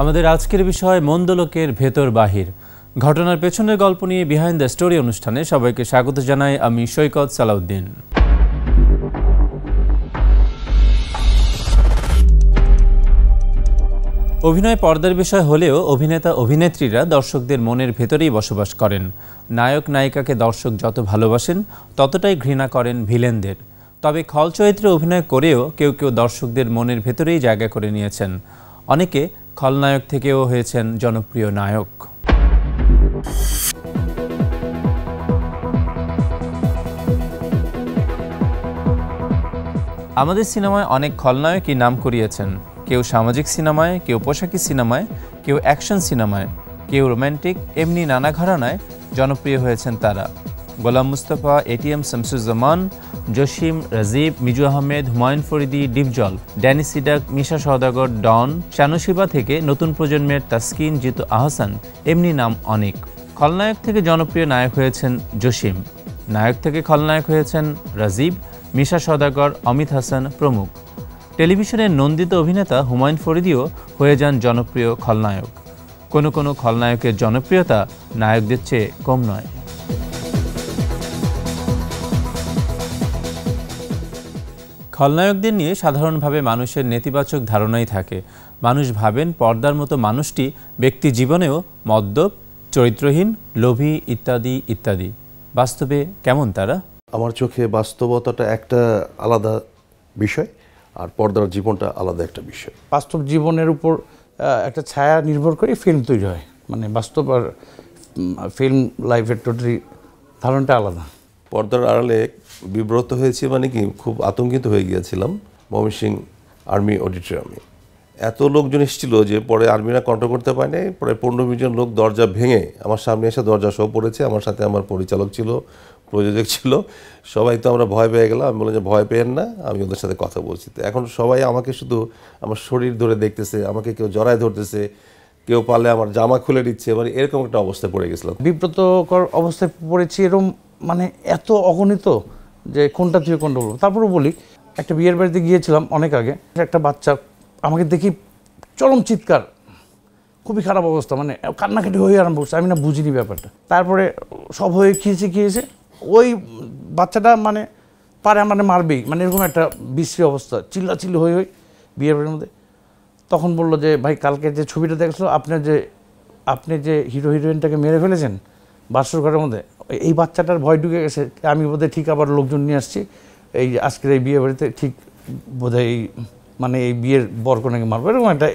আমাদের আজকের বিষয় মন্দ লোকের ভেতর বাহির ঘটনার পেছনের গল্প নিয়ে বিহাইন্ড দ্য স্টোরি অনুষ্ঠানে সবাইকে স্বাগত জানাই আমি সৈকত সালাউদ্দিন অভিনয় পর্দার বিষয় হলেও অভিনেতা অভিনেত্রীরা দর্শকদের মনের ভেতরেই বসবাস করেন নায়ক নায়িকাকে দর্শক যত ভালোবাসেন ততটাই ঘৃণা করেন ভিলেনদের তবে খল চরিত্রে অভিনয় করেও কেউ কেউ দর্শকদের মনের ভেতরেই জায়গা করে নিয়েছেন অনেকে খলনায়ক থেকেও হয়েছেন জনপ্রিয় নায়ক আমাদের সিনেমায় অনেক খলনায়কই নাম করিয়েছেন কেউ সামাজিক সিনেমায় কেউ পোশাকি সিনেমায় কেউ অ্যাকশন সিনেমায় কেউ রোম্যান্টিক এমনি নানা ঘরানায় জনপ্রিয় হয়েছেন তারা গোলাম মুস্তফা এটিএম শামসুজ্জামান জসিম রাজীব মিজু আহমেদ হুমায়ুন ফরিদি ডিপজল ড্যানি সিডাক মিশা সওদাগর ডন শানুশিবা থেকে নতুন প্রজন্মের তাসকিন জিতু আহসান এমনি নাম অনেক খলনায়ক থেকে জনপ্রিয় নায়ক হয়েছেন জসিম নায়ক থেকে খলনায়ক হয়েছেন রাজীব মিশা সদাগর অমিত হাসান প্রমুখ টেলিভিশনের নন্দিত অভিনেতা হুমায়ুন ফরিদিও হয়ে যান জনপ্রিয় খলনায়ক কোনো কোনো খলনায়কের জনপ্রিয়তা নায়কদের চেয়ে কম নয় খলনায়কদের নিয়ে সাধারণভাবে মানুষের নেতিবাচক ধারণাই থাকে মানুষ ভাবেন পর্দার মতো মানুষটি ব্যক্তি জীবনেও মদ্যপ চরিত্রহীন লোভী ইত্যাদি ইত্যাদি বাস্তবে কেমন তারা আমার চোখে বাস্তবতাটা একটা আলাদা বিষয় আর পর্দার জীবনটা আলাদা একটা বিষয় বাস্তব জীবনের উপর একটা ছায়া নির্ভর করে ফিল্ম তৈরি হয় মানে বাস্তব আর ফিল্ম লাইফের টোটালি ধারণটা আলাদা পর্দার আড়ালে বিব্রত হয়েছি মানে কি খুব আতঙ্কিত হয়ে গিয়েছিলাম ময়মনসিং আর্মি অডিটোরিয়ামে এত লোকজন এসেছিল যে পরে আর্মিরা কন্ট্রোল করতে পারেনি পরে পনেরো জন লোক দরজা ভেঙে আমার সামনে এসে দরজা শো পড়েছে আমার সাথে আমার পরিচালক ছিল প্রযোজক ছিল সবাই তো আমরা ভয় পেয়ে গেলাম আমি বললাম যে ভয় পেয়েন না আমি ওদের সাথে কথা বলছি তো এখন সবাই আমাকে শুধু আমার শরীর ধরে দেখতেছে আমাকে কেউ জড়ায় ধরতেছে কেউ পালে আমার জামা খুলে দিচ্ছে মানে এরকম একটা অবস্থায় পড়ে গেছিলাম বিব্রতকর অবস্থায় পড়েছি এরকম মানে এত অগণিত যে কোনটা থেকে কোনটা বলবো তারপরে বলি একটা বিয়ের বাড়িতে গিয়েছিলাম অনেক আগে একটা বাচ্চা আমাকে দেখি চরম চিৎকার খুবই খারাপ অবস্থা মানে কান্নাকাটি হয়ে আরম্ভ করছে আমি না বুঝিনি ব্যাপারটা তারপরে সব হয়ে খেয়েছে খেয়েছে ওই বাচ্চাটা মানে পারে মানে মারবেই মানে এরকম একটা বিশ্রী অবস্থা চিল্লাচিল্লি হয়ে হয়ে বিয়ের বাড়ির মধ্যে তখন বলল যে ভাই কালকে যে ছবিটা দেখলো আপনার যে আপনি যে হিরো হিরোইনটাকে মেরে ফেলেছেন বাসর ঘরের মধ্যে এই বাচ্চাটার ভয় ঢুকে গেছে আমি বোধহয় ঠিক আবার লোকজন নিয়ে আসছি এই আজকের এই বিয়ে বাড়িতে ঠিক বোধহয় এই মানে এই বিয়ের বরকনাকে মারবো এরকম একটা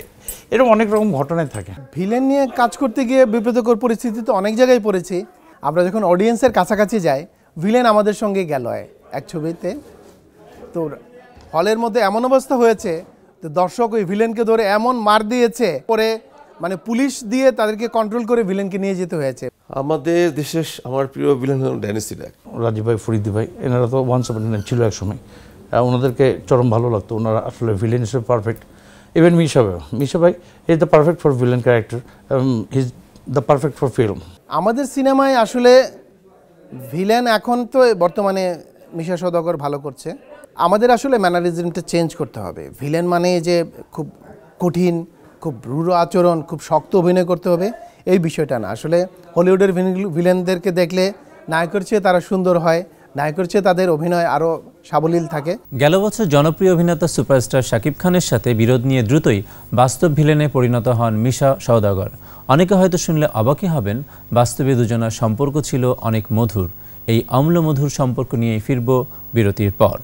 এরকম অনেক রকম ঘটনায় থাকে ভিলেন নিয়ে কাজ করতে গিয়ে বিব্রতকর তো অনেক জায়গায় পড়েছি আমরা যখন অডিয়েন্সের কাছাকাছি যাই ভিলেন আমাদের সঙ্গে গেল এক ছবিতে তো হলের মধ্যে এমন অবস্থা হয়েছে দর্শক ওই ভিলেনকে ধরে এমন মার দিয়েছে পরে মানে পুলিশ দিয়ে তাদেরকে কন্ট্রোল করে ভিলেনকে নিয়ে যেতে হয়েছে আমাদের দেশের আমার প্রিয় ভিলেন হল ড্যানিসি ডাক রাজীব ভাই ফরিদি ভাই এনারা তো ওয়ান সেভেন ছিল এক সময় ওনাদেরকে চরম ভালো লাগতো ওনারা আসলে ভিলেন হিসেবে পারফেক্ট ইভেন মিশা ভাই মিশা ভাই is the perfect for villain character is the perfect for film আমাদের সিনেমায় আসলে ভিলেন এখন তো বর্তমানে মিশা সদাগর ভালো করছে আমাদের আসলে ম্যানারিজমটা চেঞ্জ করতে হবে ভিলেন মানে যে খুব কঠিন খুব রূঢ় আচরণ খুব শক্ত অভিনয় করতে হবে এই বিষয়টা না আসলে হলিউডের ভিলেনদেরকে দেখলে নায়কের চেয়ে তারা সুন্দর হয় নায়কের চেয়ে তাদের অভিনয় আরও সাবলীল থাকে গেল বছর জনপ্রিয় অভিনেতা সুপারস্টার শাকিব খানের সাথে বিরোধ নিয়ে দ্রুতই বাস্তব ভিলেনে পরিণত হন মিশা সওদাগর অনেকে হয়তো শুনলে অবাকই হবেন বাস্তবে দুজনার সম্পর্ক ছিল অনেক মধুর এই অম্লমধুর সম্পর্ক নিয়ে ফিরব বিরতির পর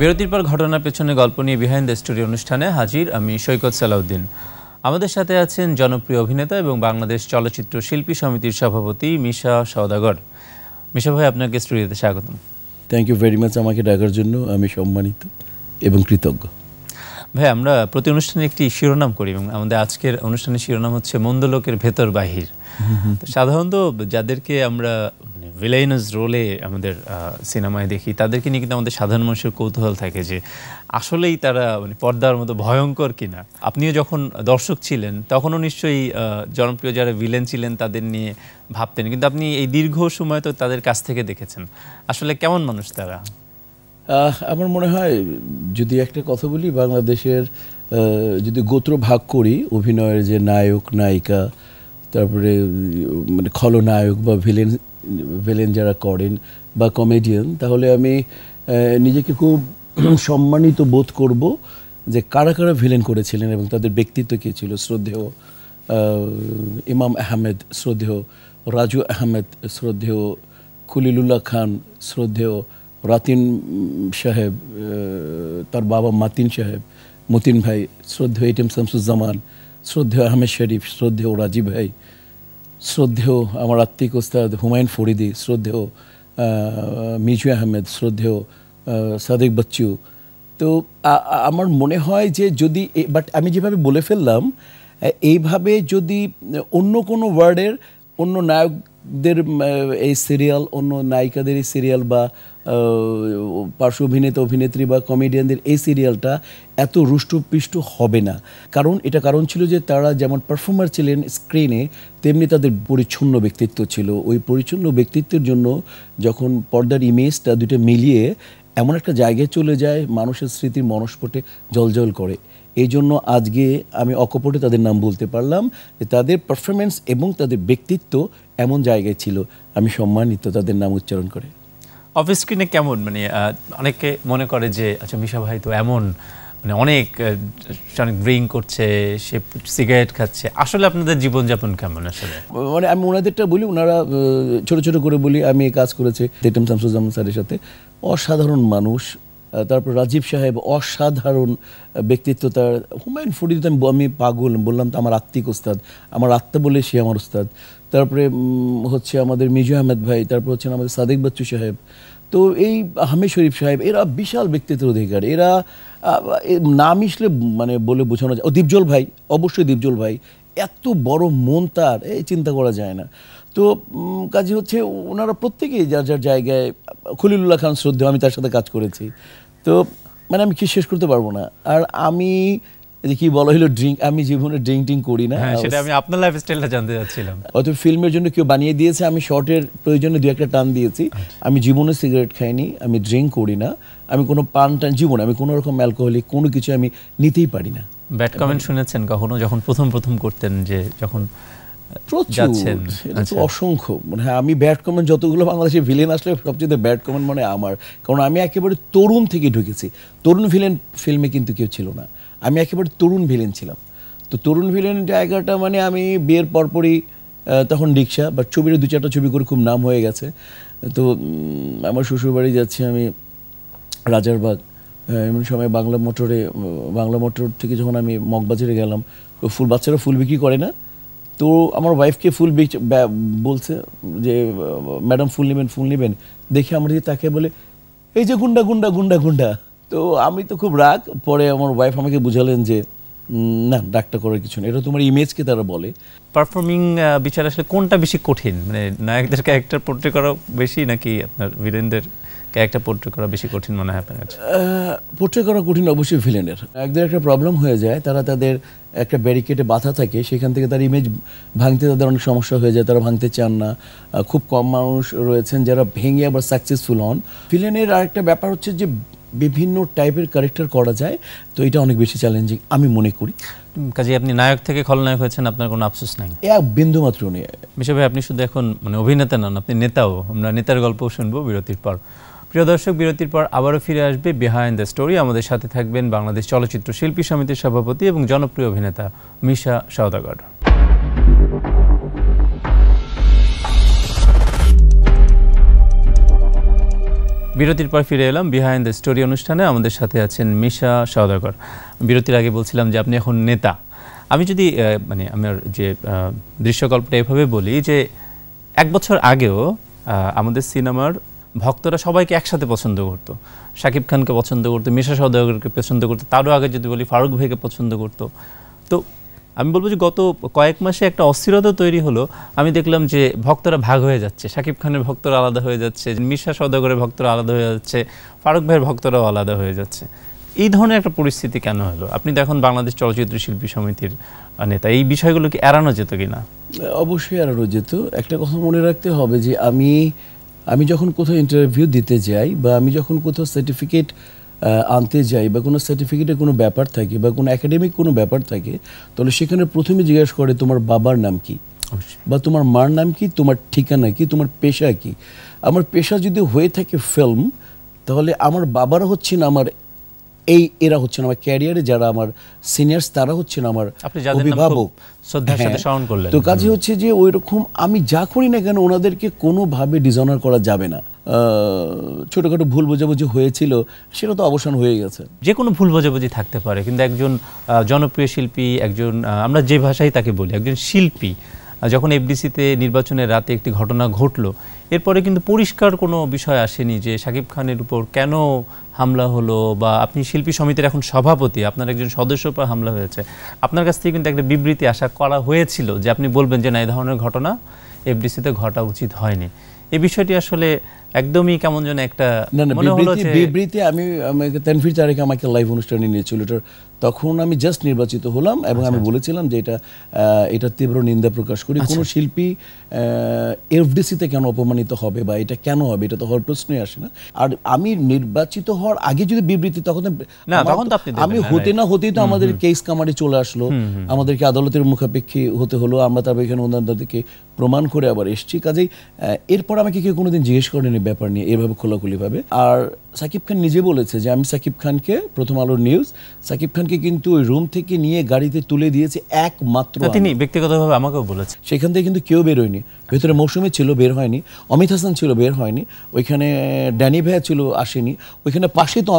বিরতির পর ঘটনার পেছনে গল্প নিয়ে বিহাইন্ড দ্য স্টোরি অনুষ্ঠানে হাজির আমি সৈকত সালাউদ্দিন আমাদের সাথে আছেন জনপ্রিয় অভিনেতা এবং বাংলাদেশ চলচ্চিত্র শিল্পী সমিতির সভাপতি মিশা সওদাগর মিশা ভাই আপনাকে স্টুডিওতে স্বাগতম থ্যাংক ইউ ভেরি মাচ আমাকে ডাকার জন্য আমি সম্মানিত এবং কৃতজ্ঞ ভাই আমরা প্রতি অনুষ্ঠানে একটি শিরোনাম করি এবং আমাদের আজকের অনুষ্ঠানের শিরোনাম হচ্ছে মন্দলোকের ভেতর বাহির সাধারণত যাদেরকে আমরা ভিলেইনস রোলে আমাদের সিনেমায় দেখি তাদেরকে নিয়ে কিন্তু আমাদের সাধারণ মানুষের কৌতূহল থাকে যে আসলেই তারা মানে পর্দার মতো ভয়ঙ্কর কিনা আপনিও যখন দর্শক ছিলেন তখনও নিশ্চয়ই জনপ্রিয় যারা ভিলেন ছিলেন তাদের নিয়ে ভাবতেন কিন্তু আপনি এই দীর্ঘ সময় তো তাদের কাছ থেকে দেখেছেন আসলে কেমন মানুষ তারা আমার মনে হয় যদি একটা কথা বলি বাংলাদেশের যদি গোত্র ভাগ করি অভিনয়ের যে নায়ক নায়িকা তারপরে মানে খলনায়ক বা ভিলেন ভিলেন যারা করেন বা কমেডিয়ান তাহলে আমি নিজেকে খুব সম্মানিত বোধ করব যে কারা কারা ভিলেন করেছিলেন এবং তাদের ব্যক্তিত্ব কী ছিল শ্রদ্ধেয় ইমাম আহমেদ শ্রদ্ধেয় রাজু আহমেদ শ্রদ্ধেয় খুলিলুল্লাহ খান শ্রদ্ধেয় রাতিন সাহেব তার বাবা মাতিন সাহেব মতিন ভাই শ্রদ্ধেয় এটিএম শামসুজ্জামান শ্রদ্ধেয় আহমেদ শরীফ শ্রদ্ধেয় রাজীব ভাই শ্রদ্ধেয় আমার আত্মিক ওস্তাদ হুমায়ুন ফরিদি শ্রদ্ধেয় মিজু আহমেদ শ্রদ্ধেয় সাদেক বচ্চু তো আমার মনে হয় যে যদি বাট আমি যেভাবে বলে ফেললাম এইভাবে যদি অন্য কোনো ওয়ার্ডের অন্য নায়ক দের এই সিরিয়াল অন্য নায়িকাদের এই সিরিয়াল বা পার্শ্ব অভিনেতা অভিনেত্রী বা কমেডিয়ানদের এই সিরিয়ালটা এত রুষ্টপৃষ্ট হবে না কারণ এটা কারণ ছিল যে তারা যেমন পারফর্মার ছিলেন স্ক্রিনে তেমনি তাদের পরিচ্ছন্ন ব্যক্তিত্ব ছিল ওই পরিচ্ছন্ন ব্যক্তিত্বের জন্য যখন পর্দার ইমেজটা দুটো মিলিয়ে এমন একটা জায়গায় চলে যায় মানুষের স্মৃতির মনস্পটে জলজল করে এই জন্য আজকে আমি অকপটে তাদের নাম বলতে পারলাম যে তাদের পারফরমেন্স এবং তাদের ব্যক্তিত্ব এমন জায়গায় ছিল আমি সম্মানিত তাদের নাম উচ্চারণ করে অফিস স্ক্রিনে কেমন মানে অনেকে মনে করে যে আচ্ছা মিশা ভাই তো এমন মানে অনেক অনেক ড্রিং করছে সে সিগারেট খাচ্ছে আসলে আপনাদের জীবনযাপন কেমন আসলে মানে আমি ওনাদেরটা বলি ওনারা ছোট ছোট করে বলি আমি কাজ করেছি তেটম শামসুজ্জামান স্যারের সাথে অসাধারণ মানুষ তারপর রাজীব সাহেব অসাধারণ ব্যক্তিত্ব তার হুমায়ুন ফরিদ আমি আমি পাগল বললাম তো আমার আত্মিক ওস্তাদ আমার আত্মা বলে সে আমার ওস্তাদ তারপরে হচ্ছে আমাদের মিজু আহমেদ ভাই তারপর হচ্ছেন আমাদের সাদেক বাচ্চু সাহেব তো এই হামে শরীফ সাহেব এরা বিশাল ব্যক্তিত্বের অধিকার এরা না মিশলে মানে বলে বোঝানো যায় ও দীপজল ভাই অবশ্যই দীপজল ভাই এত বড় মন তার এই চিন্তা করা যায় না তো কাজে হচ্ছে ওনারা প্রত্যেকেই যার যার জায়গায় খলিলুল্লাহ খান শ্রদ্ধা আমি তার সাথে কাজ করেছি তো মানে আমি কি শেষ করতে পারবো না আর আমি যে কি বলা হলো ড্রিঙ্ক আমি জীবনে ড্রিঙ্ক করি না হ্যাঁ, সেটা আমি আপনার লাইফস্টাইলটা জানতে চাচ্ছিলাম হয়তো ফিল্মের জন্য কেউ বানিয়ে দিয়েছে আমি শর্টের প্রয়োজনে দু একটা টান দিয়েছি আচ্ছা। আমি জীবনে সিগারেট খাইনি আমি ড্রিঙ্ক করি না আমি কোনো পান টান জীবনে আমি কোনো রকম অ্যালকোহলিক কোনো কিছু আমি নিতেই পারি না ব্যাড কমেন্ট শুনেছেন কখনো যখন প্রথম প্রথম করতেন যে যখন প্রচুর আচ্ছা। অসংখ্য মানে হ্যাঁ আমি ব্যাট কমেন্ট যতগুলো বাংলাদেশে ভিলেন আসলে সবচেয়ে ব্যাট কমেন্ট মানে আমার কারণ আমি একেবারে তরুণ থেকে ঢুকেছি তরুণ ভিলেন ফিল্মে কিন্তু কেউ ছিল না আমি একেবারে তরুণ ভিলেন ছিলাম তো তরুণ ভিলেন জায়গাটা মানে আমি বিয়ের পরপরই তখন রিক্সা বা ছবির দু চারটা ছবি করে খুব নাম হয়ে গেছে তো আমার শ্বশুরবাড়ি যাচ্ছি আমি রাজারবাগ এমন সময় বাংলা মোটরে বাংলা মোটর থেকে যখন আমি মগবাজারে গেলাম তো ফুল বাচ্চারা ফুল বিক্রি করে না তো আমার ওয়াইফকে ফুল বলছে যে ম্যাডাম ফুল নেবেন ফুল নেবেন দেখে আমার যে তাকে বলে এই যে গুন্ডা গুন্ডা গুন্ডা গুন্ডা তো আমি তো খুব রাগ পরে আমার ওয়াইফ আমাকে বুঝালেন যে না ডাক্তার করার কিছু না এটা তোমার ইমেজকে তারা বলে পারফর্মিং বিচার আসলে কোনটা বেশি কঠিন মানে নায়কদের ক্যারেক্টার পোর্ট্রে করা বেশি নাকি আপনার বীরেন্দ্রের ক্যারেক্টার পোর্ট্রে করা বেশি কঠিন মনে হয় আপনার পোর্ট্রে করা কঠিন অবশ্যই ভিলেনের একদের একটা প্রবলেম হয়ে যায় তারা তাদের একটা ব্যারিকেডে বাধা থাকে সেখান থেকে তার ইমেজ ভাঙতে তাদের অনেক সমস্যা হয়ে যায় তারা ভাঙতে চান না খুব কম মানুষ রয়েছেন যারা ভেঙে আবার সাকসেসফুল হন ভিলেনের আরেকটা ব্যাপার হচ্ছে যে বিভিন্ন টাইপের ক্যারেক্টার করা যায় তো এটা অনেক বেশি চ্যালেঞ্জিং আমি মনে করি কাজে আপনি নায়ক থেকে খলনায়ক হয়েছেন আপনার কোনো আফসোস নাই বিন্দু মাত্র নেই মিশা ভাই আপনি শুধু এখন মানে অভিনেতা নন আপনি নেতাও আমরা নেতার গল্প শুনবো বিরতির পর প্রিয় দর্শক বিরতির পর আবারও ফিরে আসবে বিহাইন্ড দ্য স্টোরি আমাদের সাথে থাকবেন বাংলাদেশ চলচ্চিত্র শিল্পী সমিতির সভাপতি এবং জনপ্রিয় অভিনেতা মিশা সওদাগর বিরতির পর ফিরে এলাম বিহাইন্ড দ্য স্টোরি অনুষ্ঠানে আমাদের সাথে আছেন মিশা সওদাগর বিরতির আগে বলছিলাম যে আপনি এখন নেতা আমি যদি মানে আমার যে দৃশ্যকল্পটা এভাবে বলি যে এক বছর আগেও আমাদের সিনেমার ভক্তরা সবাইকে একসাথে পছন্দ করতো শাকিব খানকে পছন্দ করতো মিশা সওদাগরকে পছন্দ করতো তারও আগে যদি বলি ফারুক ভাইকে পছন্দ করতো তো আমি বলবো যে গত কয়েক মাসে একটা অস্থিরতা তৈরি হলো আমি দেখলাম যে ভক্তরা ভাগ হয়ে যাচ্ছে শাকিব খানের ভক্তরা আলাদা হয়ে যাচ্ছে মিশা সদাগরের ভক্তরা আলাদা হয়ে যাচ্ছে ফারুক ভাইয়ের ভক্তরাও আলাদা হয়ে যাচ্ছে এই ধরনের একটা পরিস্থিতি কেন হলো আপনি তো এখন বাংলাদেশ চলচ্চিত্র শিল্পী সমিতির নেতা এই বিষয়গুলোকে এড়ানো যেত কিনা অবশ্যই এড়ানো যেত একটা কথা মনে রাখতে হবে যে আমি আমি যখন কোথাও ইন্টারভিউ দিতে যাই বা আমি যখন কোথাও সার্টিফিকেট আনতে যাই বা কোনো সার্টিফিকেটে কোনো ব্যাপার থাকে বা কোনো একাডেমিক কোনো ব্যাপার থাকে তাহলে সেখানে প্রথমে জিজ্ঞাসা করে তোমার বাবার নাম কি বা তোমার মার নাম কি তোমার ঠিকানা কি তোমার পেশা কি আমার পেশা যদি হয়ে থাকে ফিল্ম তাহলে আমার বাবার হচ্ছেন আমার এই এরা হচ্ছেন আমার ক্যারিয়ারে যারা আমার সিনিয়র্স তারা হচ্ছেন আমার অভিভাবক হ্যাঁ। তো কাজে হচ্ছে যে ওই রকম আমি যা করি না কেন ওনাদেরকে কোনোভাবে ডিজনার করা যাবে না ছোটোখাটো ভুল বোঝাবুঝি হয়েছিল সেটা তো অবসান হয়ে গেছে যে কোনো ভুল বোঝাবুঝি থাকতে পারে কিন্তু একজন জনপ্রিয় শিল্পী একজন আমরা যে ভাষায় তাকে বলি একজন শিল্পী যখন এফডিসিতে নির্বাচনের রাতে একটি ঘটনা ঘটল এরপরে কিন্তু পরিষ্কার কোনো বিষয় আসেনি যে সাকিব খানের উপর কেন হামলা হলো বা আপনি শিল্পী সমিতির এখন সভাপতি আপনার একজন সদস্য উপর হামলা হয়েছে আপনার কাছ থেকে কিন্তু একটা বিবৃতি আশা করা হয়েছিল যে আপনি বলবেন যে না এই ধরনের ঘটনা এফডিসিতে ঘটা উচিত হয়নি এই বিষয়টি আসলে একদমই কেমন যেন একটা বিবৃতি আমি তেনফির তারিখে আমাকে লাইভ অনুষ্ঠানে নিয়েছিল ওটার তখন আমি জাস্ট নির্বাচিত হলাম এবং আচ্ছা, আমি আচ্ছা। বলেছিলাম যে এটা এটা তীব্র নিন্দা প্রকাশ করি আচ্ছা। কোনো শিল্পী এফডিসিতে কেন অপমানিত হবে বা এটা কেন হবে এটা তো হওয়ার প্রশ্নই আসে না আর আমি নির্বাচিত হওয়ার আগে যদি বিবৃতি তখন আমি হতে না হতেই তো আমাদের কেস কামারে চলে আসলো আমাদেরকে আদালতের মুখাপেক্ষী হতে হলো আমরা তারপর এখানে ওনাদেরকে প্রমাণ করে আবার এসছি কাজেই এরপর আমাকে কেউ কোনোদিন জিজ্ঞেস করেনি ব্যাপার নিয়ে এভাবে খোলাখুলিভাবে আর সাকিব খান নিজে বলেছে যে আমি সাকিব খানকে প্রথম আলোর নিউজ সাকিব খানকে কিন্তু ওই রুম থেকে নিয়ে গাড়িতে তুলে দিয়েছে একমাত্র তিনি ব্যক্তিগতভাবে আমাকেও বলেছে সেখান থেকে কিন্তু কেউ বেরোয়নি ভেতরে মৌসুমি ছিল বের হয়নি অমিত হাসান ছিল বের হয়নি ওইখানে ড্যানি ভাইয়া ছিল আসেনি ওইখানে পাশে তো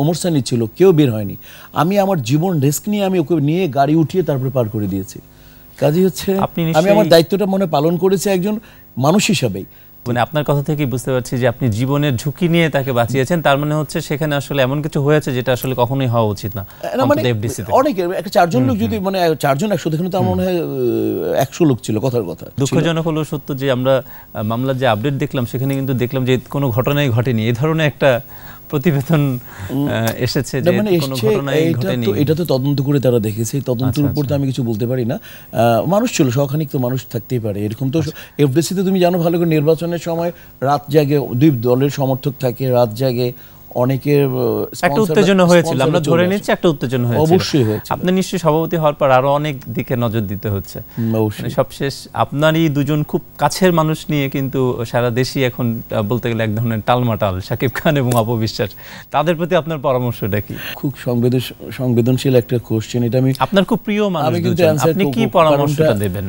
অমর সানি ছিল কেউ বের হয়নি আমি আমার জীবন রিস্ক নিয়ে আমি ওকে নিয়ে গাড়ি উঠিয়ে তারপরে পার করে দিয়েছি কাজেই হচ্ছে আমি আমার দায়িত্বটা মনে পালন করেছি একজন মানুষ হিসাবেই মানে আপনার কথা থেকেই বুঝতে পারছি যে আপনি জীবনের ঝুঁকি নিয়ে তাকে বাঁচিয়েছেন তার মানে হচ্ছে সেখানে আসলে এমন কিছু হয়েছে যেটা আসলে কখনোই হওয়া উচিত না মানে অনেক একটা চারজন লোক যদি মানে চারজন একশো দেখেন তার আমার মনে হয় একশো লোক ছিল কথার কথা দুঃখজনক হলো সত্য যে আমরা মামলার যে আপডেট দেখলাম সেখানে কিন্তু দেখলাম যে কোনো ঘটনাই ঘটেনি এই ধরনের একটা প্রতিবেদন এসেছে যে মানে কোনো ঘটনাই ঘটেনি এটা তো তদন্ত করে তারা দেখেছে তদন্তের উপর আচ্ছা, তো আচ্ছা। আমি কিছু বলতে পারি না মানুষ ছিল সখানিক তো মানুষ থাকতেই পারে এরকম তো এফডিসিতে আচ্ছা। তুমি জানো ভালো করে নির্বাচনের সময় রাত জাগে দুই দলের সমর্থক থাকে রাত জাগে অনেকের একটা উত্তেজনা হয়েছিল আমরা ধরে নিচ্ছি একটা উত্তেজনা হয়েছিল অবশ্যই হয়েছে আপনি নিশ্চয়ই সভাপতি হওয়ার পর আরো অনেক দিকে নজর দিতে হচ্ছে মানে সবশেষ আপনারই দুজন খুব কাছের মানুষ নিয়ে কিন্তু সারা দেশই এখন বলতে গেলে এক ধরনের টালমাটাল সাকিব খান এবং অপবিশ্বাস তাদের প্রতি আপনার পরামর্শটা কি খুব সংবেদনশীল একটা কোশ্চেন এটা আমি আপনার খুব প্রিয় মানুষ আপনি কি পরামর্শটা দেবেন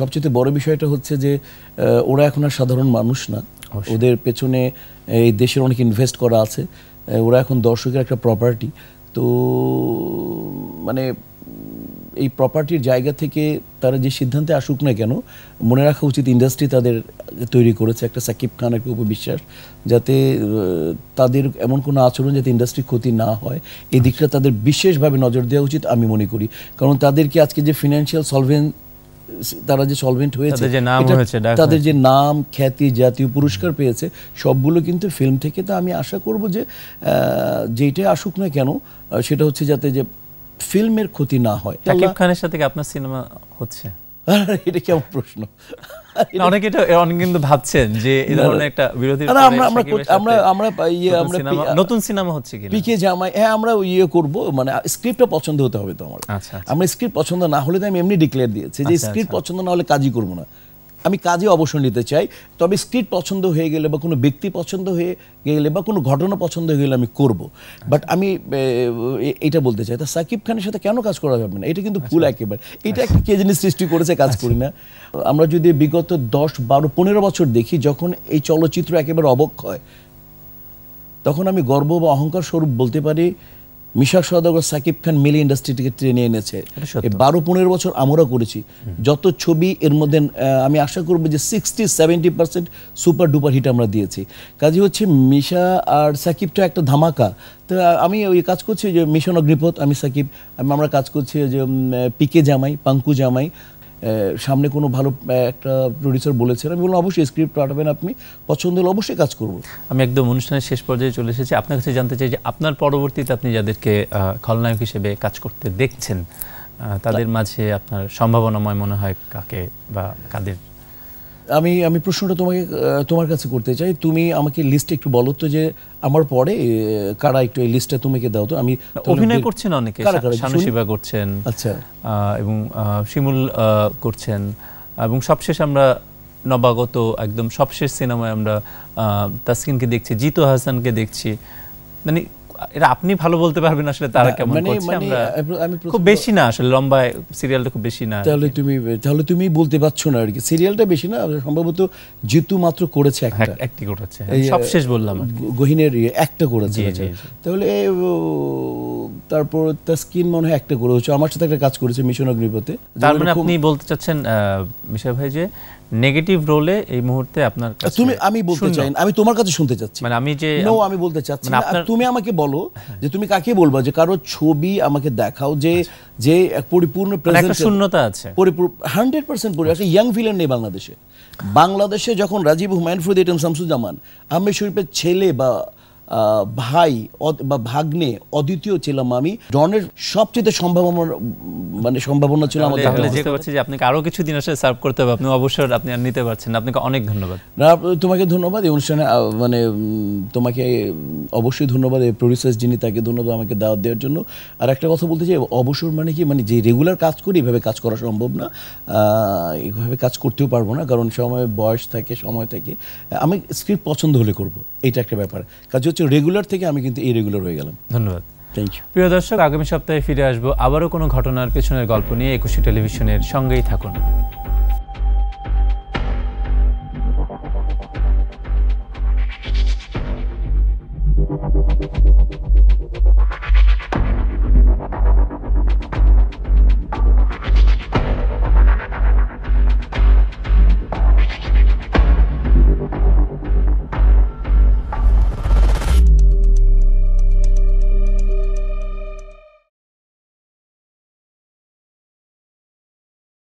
সবচেয়ে বড় বিষয়টা হচ্ছে যে ওরা এখন আর সাধারণ মানুষ না ওদের পেছনে এই দেশের অনেক ইনভেস্ট করা আছে ওরা এখন দর্শকের একটা প্রপার্টি তো মানে এই প্রপার্টির জায়গা থেকে তারা যে সিদ্ধান্তে আসুক না কেন মনে রাখা উচিত ইন্ডাস্ট্রি তাদের তৈরি করেছে একটা সাকিব খান একটা উপবিশ্বাস যাতে তাদের এমন কোনো আচরণ যাতে ইন্ডাস্ট্রি ক্ষতি না হয় এই দিকটা তাদের বিশেষভাবে নজর দেওয়া উচিত আমি মনে করি কারণ তাদেরকে আজকে যে ফিনান্সিয়াল সলভেন্ট তারা যে সলভেন্ট হয়েছে তাদের যে নাম খ্যাতি জাতীয় পুরস্কার পেয়েছে সবগুলো কিন্তু ফিল্ম থেকে তো আমি আশা করব যে যেইটাই আসুক না কেন সেটা হচ্ছে যাতে যে ফিল্মের ক্ষতি না হয় সাকিব খানের সাথে আপনার সিনেমা হচ্ছে এটা আমরা ইয়ে আমরা নতুন সিনেমা হচ্ছে কি পিকে হ্যাঁ আমরা ইয়ে মানে পছন্দ হতে হবে আমার আচ্ছা, আচ্ছা। স্ক্রিপ্ট পছন্দ না হলে তো আমি এমনি ডিক্লেয়ার দিয়েছি যে আচ্ছা, স্ক্রিপ্ট পছন্দ না হলে কাজই করবো না আমি কাজে অবসর নিতে চাই তবে স্ক্রিপ্ট পছন্দ হয়ে গেলে বা কোনো ব্যক্তি পছন্দ হয়ে গেলে বা কোনো ঘটনা পছন্দ হয়ে গেলে আমি করব বাট আমি এটা বলতে চাই তা সাকিব খানের সাথে কেন কাজ করা যাবে না এটা কিন্তু ভুল আচ্ছা। একেবারে এটা একটা কে জিনিস সৃষ্টি করেছে কাজ আচ্ছা। করি না আমরা যদি বিগত দশ বারো পনেরো বছর দেখি যখন এই চলচ্চিত্র একেবারে অবক্ষয় তখন আমি গর্ব বা অহংকার স্বরূপ বলতে পারি মিশা সদাগর সাকিব খান মিলি ইন্ডাস্ট্রি থেকে ট্রেনে এনেছে বারো পনেরো বছর আমরা করেছি যত ছবি এর মধ্যে আমি আশা করব যে sixty seventy percent super duper hit আমরা দিয়েছি কাজে হচ্ছে মিশা আর সাকিবটা একটা ধামাকা তো আমি ওই কাজ করছি যে মিশন অগ্নিপথ আমি সাকিব আমরা কাজ করছি যে পিকে জামাই পাঙ্কু জামাই সামনে কোনো ভালো একটা প্রডিউসার বলেছেন আমি বললাম অবশ্যই স্ক্রিপ্ট পাঠাবেন আপনি পছন্দ হলে অবশ্যই কাজ করব আমি একদম অনুষ্ঠানের শেষ পর্যায়ে চলে এসেছি আপনার কাছে জানতে চাই যে আপনার পরবর্তীতে আপনি যাদেরকে খলনায়ক হিসেবে কাজ করতে দেখছেন তাদের মাঝে আপনার সম্ভাবনাময় মনে হয় কাকে বা কাদের আমি আমি প্রশ্নটা তোমাকে তোমার কাছে করতে চাই তুমি আমাকে লিস্ট একটু বলো তো যে আমার পরে কারা একটু এই লিস্টটা তোমাকে দাও তো আমি অভিনয় করছেন অনেকে শানুশিবা করছেন আচ্ছা এবং শিমুল করছেন এবং সবশেষ আমরা নবাগত একদম সবশেষ সিনেমায় আমরা তাসকিনকে দেখছি জিতু হাসানকে দেখছি মানে এটা আপনি ভালো বলতে পারবেন আসলে তারা কেমন মানে- করছে মানে আমরা খুব বেশি না আসলে লম্বা সিরিয়ালটা খুব বেশি না তাহলে তুমি তাহলে তুমি বলতে পারছো না আর কি সিরিয়ালটা বেশি না সম্ভবত জিতু মাত্র করেছে একটা একটি করেছে হ্যাঁ। সবশেষ বললাম গহিনের ইয়ে, একটা করেছে তাহলে তারপর তাসকিন মনে হয় একটা করেছে আমার সাথে একটা কাজ করেছে মিশন অগ্নিপথে তার মানে আপনি বলতে চাচ্ছেন মিশা ভাই যে নেগেটিভ রোলে এই মুহূর্তে আপনার কাছে তুমি আমি বলতে চাই আমি তোমার কাছে শুনতে চাচ্ছি মানে আমি যে নো আমি বলতে চাচ্ছি মানে না তুমি আমাকে বলো যে তুমি কাকে বলবা যে কারো ছবি আমাকে দেখাও যে আচ্ছা। যে এক পরিপূর্ণ প্রেজেন্ট মানে শূন্যতা আছে পরিপূর্ণ 100% পুরো একটা ইয়াং ভিলেন নেই বাংলাদেশে বাংলাদেশে যখন রাজীব হুমায়ুন ফরিদ এটিএম শামসুজ্জামান আমি শরীফের ছেলে বা ভাই বা ভাগ্নে অদ্বিতীয় ছিলাম আমি ডনের সবচেয়ে সম্ভাবনা মানে সম্ভাবনা ছিল আমাদের তাহলে যে করছে যে আপনাকে আরো কিছু দিন আসলে সার্ভ করতে হবে আপনি অবসর আপনি আর নিতে পারছেন আপনাকে অনেক ধন্যবাদ না তোমাকে ধন্যবাদ এই অনুষ্ঠানে মানে তোমাকে অবশ্যই ধন্যবাদ এই প্রডিউসার যিনি তাকে ধন্যবাদ আমাকে দাওয়াত দেওয়ার জন্য আর একটা কথা বলতে চাই অবসর মানে কি মানে যে রেগুলার কাজ করি এভাবে কাজ করা সম্ভব না এইভাবে কাজ করতেও পারবো না কারণ সময় বয়স থাকে সময় থাকে আমি স্ক্রিপ্ট পছন্দ হলে করব এটা একটা ব্যাপার কাজ হচ্ছে রেগুলার থেকে আমি কিন্তু এই রেগুলার হয়ে গেলাম ধন্যবাদ থ্যাংক ইউ প্রিয় দর্শক আগামী সপ্তাহে ফিরে আসবো আবারও কোনো ঘটনার পেছনের গল্প নিয়ে একুশে টেলিভিশনের সঙ্গেই থাকুন